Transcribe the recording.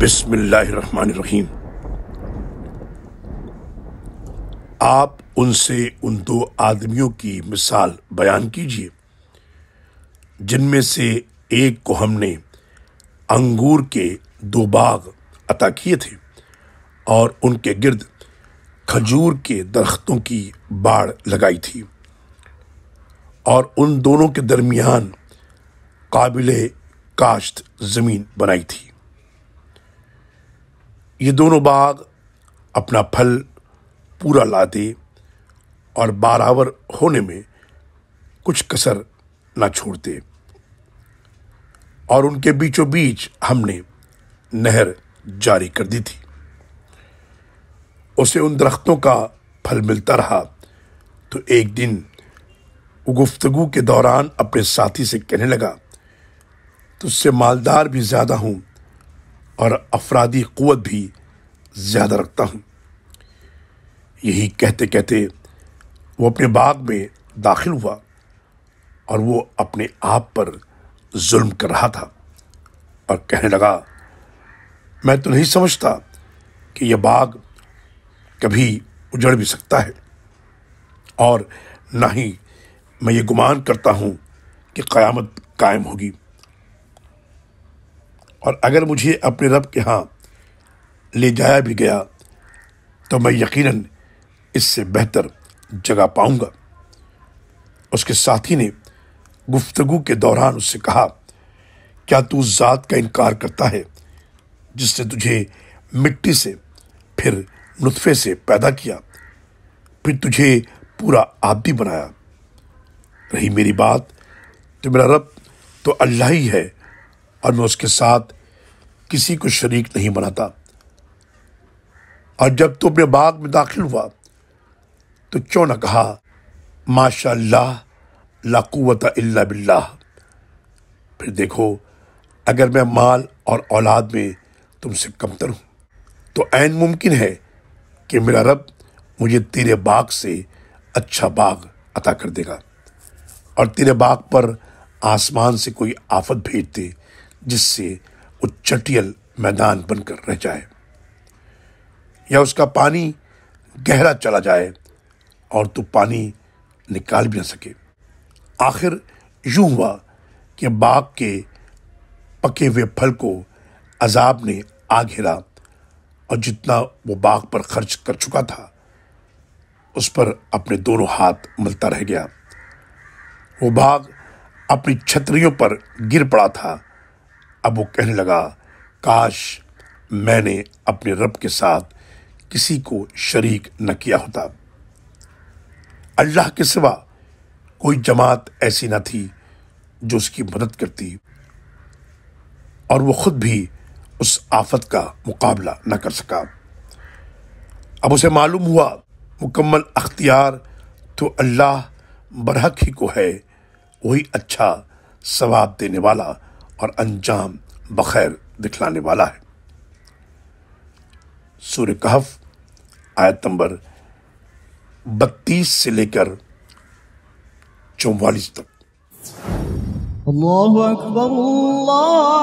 बिस्मिल्लाहिर्रहमानिर्रहीम आप उनसे उन दो आदमियों की मिसाल बयान कीजिए जिनमें से एक को हमने अंगूर के दो बाग अता किए थे और उनके गिर्द खजूर के दरख्तों की बाड़ लगाई थी और उन दोनों के दरमियान काबिल काश्त ज़मीन बनाई थी ये दोनों बाग अपना फल पूरा लाते और बारावर होने में कुछ कसर ना छोड़ते और उनके बीचों बीच हमने नहर जारी कर दी थी उसे उन दरख्तों का फल मिलता रहा तो एक दिन वो गुफ्तगु के दौरान अपने साथी से कहने लगा तुझसे मालदार भी ज़्यादा हूँ और अफरादी क़वत भी ज़्यादा रखता हूँ यही कहते कहते वो अपने बाग में दाखिल हुआ और वो अपने आप पर जुल्म कर रहा था और कहने लगा मैं तो नहीं समझता कि यह बाग कभी उजड़ भी सकता है और ना ही मैं ये गुमान करता हूँ कि क़यामत कायम होगी और अगर मुझे अपने रब के यहाँ ले जाया भी गया तो मैं यकीनन इससे बेहतर जगह पाऊंगा उसके साथी ने गुफ्तगु के दौरान उससे कहा क्या तू ज़ात का इनकार करता है जिसने तुझे मिट्टी से फिर नुतफ़े से पैदा किया फिर तुझे पूरा आदि बनाया रही मेरी बात तो मेरा रब तो अल्लाह ही है और मैं उसके साथ किसी को शरीक नहीं बनाता और जब तू अपने बाग में दाखिल हुआ तो क्यों न कहा माशा लाकुवत अल्ला बिल्ला फिर देखो अगर मैं माल और औलाद में तुमसे कमतर हूं तो ऐन मुमकिन है कि मेरा रब मुझे तेरे बाग से अच्छा बाग अता कर देगा और तेरे बाग पर आसमान से कोई आफत भेज दे जिससे वो चटियल मैदान बनकर रह जाए या उसका पानी गहरा चला जाए और तो पानी निकाल भी ना सके आखिर यूं हुआ कि बाग के पके हुए फल को अजाब ने आ घेरा और जितना वो बाग पर खर्च कर चुका था उस पर अपने दोनों हाथ मलता रह गया वो बाग अपनी छतरियों पर गिर पड़ा था अब वो कहने लगा काश मैंने अपने रब के साथ किसी को शरीक न किया होता अल्लाह के सिवा कोई जमात ऐसी न थी जो उसकी मदद करती और वो ख़ुद भी उस आफत का मुकाबला न कर सका अब उसे मालूम हुआ मुकम्मल अख्तियार तो अल्लाह बरहक ही को है वही अच्छा सवाब देने वाला और अंजाम बखैर दिखलाने वाला है सूर्य कहफ आयत नंबर बत्तीस से लेकर चौवालीस तक अल्लाह अकबर अल्लाह